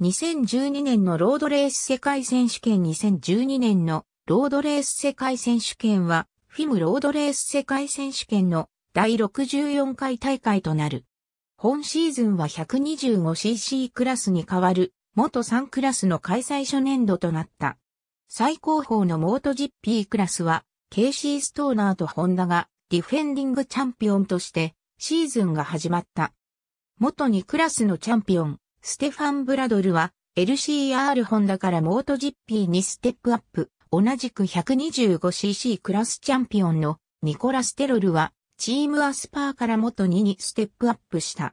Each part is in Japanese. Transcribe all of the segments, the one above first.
2012年のロードレース世界選手権2012年のロードレース世界選手権は、フィムロードレース世界選手権の第64回大会となる。本シーズンは 125cc クラスに代わる、元3クラスの開催初年度となった。最高峰のモート GP クラスは、ケイシー・ストーナーとホンダがディフェンディングチャンピオンとしてシーズンが始まった。元2クラスのチャンピオン、ステファン・ブラドルは LCR ホンダからモートジッピーにステップアップ、同じく 125cc クラスチャンピオンのニコラス・テロルはチームアスパーから元2にステップアップした。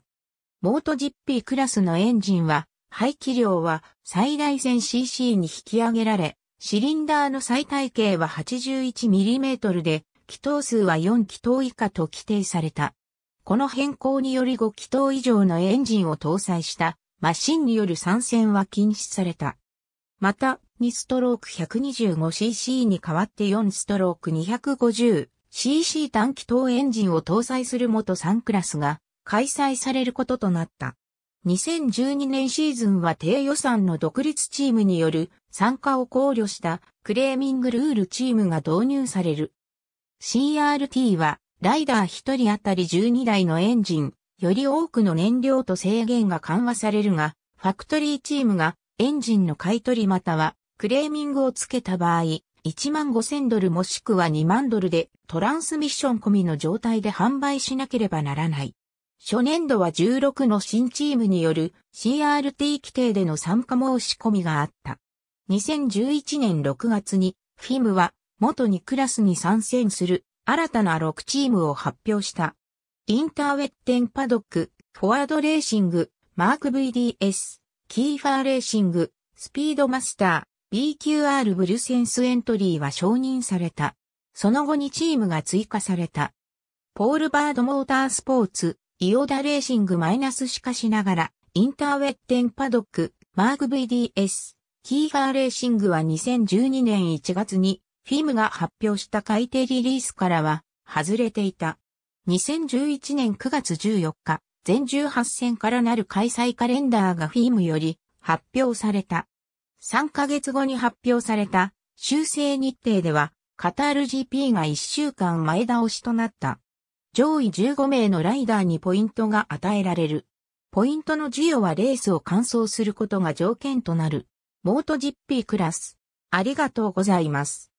モートジッピークラスのエンジンは排気量は最大 1000cc に引き上げられ、シリンダーの最大径は 81mm で、気筒数は4気筒以下と規定された。この変更により5気筒以上のエンジンを搭載したマシンによる参戦は禁止された。また、2ストローク 125cc に代わって4ストローク 250cc 短気筒エンジンを搭載する元3クラスが開催されることとなった。2012年シーズンは低予算の独立チームによる参加を考慮したクレーミングルールチームが導入される。CRT はライダー1人当たり12台のエンジン、より多くの燃料と制限が緩和されるが、ファクトリーチームがエンジンの買取またはクレーミングをつけた場合、1万5000ドルもしくは2万ドルでトランスミッション込みの状態で販売しなければならない。初年度は16の新チームによる CRT 規定での参加申し込みがあった。2011年6月に FIM は元2クラスに参戦する新たな6チームを発表した。インターウェッテンパドック、フォワードレーシング、マーク VDS、キーファーレーシング、スピードマスター、BQR ブルセンスエントリーは承認された。その後にチームが追加された。ポールバードモータースポーツ、イオダレーシングマイナスしかしながら、インターウェッテンパドック、マーク VDS、キーファーレーシングは2012年1月に、フィムが発表した改定リリースからは、外れていた。2011年9月14日、全18戦からなる開催カレンダーがフィームより発表された。3ヶ月後に発表された修正日程では、カタール GP が1週間前倒しとなった。上位15名のライダーにポイントが与えられる。ポイントの授与はレースを完走することが条件となる。モート GP クラス。ありがとうございます。